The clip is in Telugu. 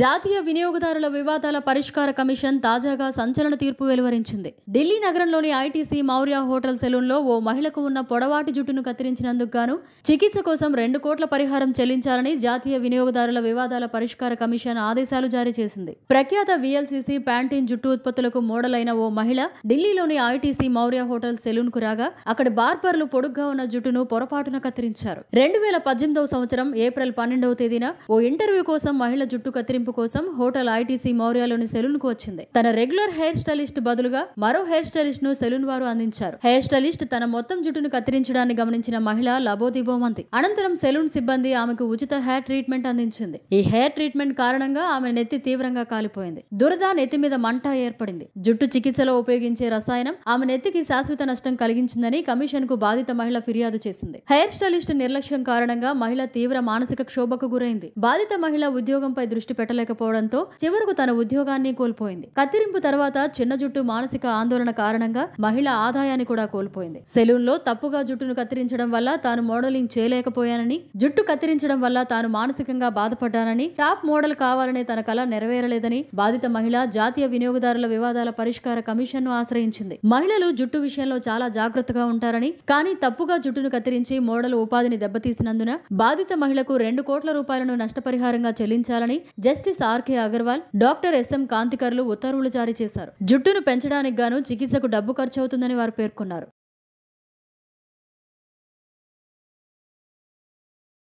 జాతీయ వినియోగదారుల వివాదాల పరిష్కార కమిషన్ తాజాగా సంచలన తీర్పు వెలువరించింది ఢిల్లీ నగరంలోని ఐటీసీ మౌర్య హోటల్ సెలూన్లో ఓ మహిళకు ఉన్న పొడవాటి జుట్టును కత్తిరించినందుకు గాను చికిత్స కోసం రెండు కోట్ల పరిహారం చెల్లించాలని జాతీయ వినియోగదారుల వివాదాల పరిష్కార కమిషన్ ఆదేశాలు జారీ చేసింది ప్రఖ్యాత విఎల్సీసీ ప్యాంటీన్ జుట్టు ఉత్పత్తులకు మోడల్ అయిన ఓ మహిళ ఢిల్లీలోని ఐటీసీ మౌర్య హోటల్ సెలూన్ కు రాగా అక్కడ బార్బర్లు పొడుగ్గా ఉన్న జుట్టును పొరపాటున కత్తిరించారు రెండు వేల పద్దెనిమిదవ సంవత్సరం ఏప్రిల్ పన్నెండవ తేదీన ఓ ఇంటర్వ్యూ కోసం మహిళ జుట్టు కత్తిరి కత్తిరింపు కోసం హోటల్ ఐటీసీ మౌర్యాలోని సెలూన్ కు వచ్చింది తన రెగ్యులర్ హెయిర్ స్టైలిస్ట్ బదులుగా మరో హెయిర్ స్టైలిస్ట్ ను సెలూన్ వారు అందించారు హెయిర్ స్టైలిస్ట్ తన మొత్తం జుట్టును కత్తిరించడాన్ని గమనించిన మహిళ లబోదిబోమంది అనంతరం సెలూన్ సిబ్బంది ఆమెకు ఉచిత హెయిర్ ట్రీట్మెంట్ అందించింది ఈ హెయిర్ ట్రీట్మెంట్ కారణంగా ఆమె నెత్తి తీవ్రంగా కాలిపోయింది దురద నెత్తి మీద మంట ఏర్పడింది జుట్టు చికిత్సలో ఉపయోగించే రసాయనం ఆమె నెత్తికి శాశ్వత నష్టం కలిగించిందని కమిషన్ కు బాధిత మహిళ ఫిర్యాదు చేసింది హెయిర్ స్టైలిస్ట్ నిర్లక్ష్యం కారణంగా మహిళ తీవ్ర మానసిక క్షోభకు గురైంది బాధిత మహిళ ఉద్యోగంపై దృష్టి పెట్టారు పెట్టలేకపోవడంతో చివరకు తన ఉద్యోగాన్ని కోల్పోయింది కత్తిరింపు తర్వాత చిన్న జుట్టు మానసిక ఆందోళన కారణంగా మహిళ ఆదాయాన్ని కూడా కోల్పోయింది సెలూన్ లో తప్పుగా జుట్టును కత్తిరించడం వల్ల తాను మోడలింగ్ చేయలేకపోయానని జుట్టు కత్తిరించడం వల్ల తాను మానసికంగా బాధపడ్డానని టాప్ మోడల్ కావాలనే తన కళ నెరవేరలేదని బాధిత మహిళ జాతీయ వినియోగదారుల వివాదాల పరిష్కార కమిషన్ ను ఆశ్రయించింది మహిళలు జుట్టు విషయంలో చాలా జాగ్రత్తగా ఉంటారని కానీ తప్పుగా జుట్టును కత్తిరించి మోడల్ ఉపాధిని దెబ్బతీసినందున బాధిత మహిళకు రెండు కోట్ల రూపాయలను నష్టపరిహారంగా చెల్లించాలని justice justice RK Agarwal doctor SM కాంతికర్లు ఉత్తర్వులు జారీ చేశారు జుట్టును పెంచడానికి గాను చికిత్సకు డబ్బు ఖర్చు అవుతుందని వారు పేర్కొన్నారు